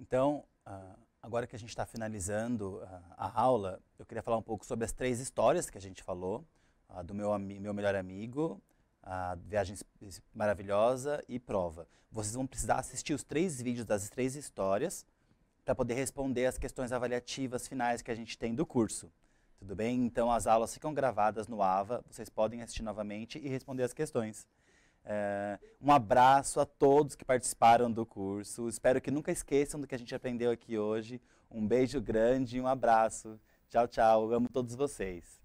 Então, ah, agora que a gente está finalizando ah, a aula, eu queria falar um pouco sobre as três histórias que a gente falou, ah, do meu, meu melhor amigo, a viagem maravilhosa e prova. Vocês vão precisar assistir os três vídeos das três histórias para poder responder as questões avaliativas finais que a gente tem do curso. Tudo bem? Então as aulas ficam gravadas no AVA, vocês podem assistir novamente e responder as questões. É, um abraço a todos que participaram do curso. Espero que nunca esqueçam do que a gente aprendeu aqui hoje. Um beijo grande e um abraço. Tchau, tchau. Eu amo todos vocês.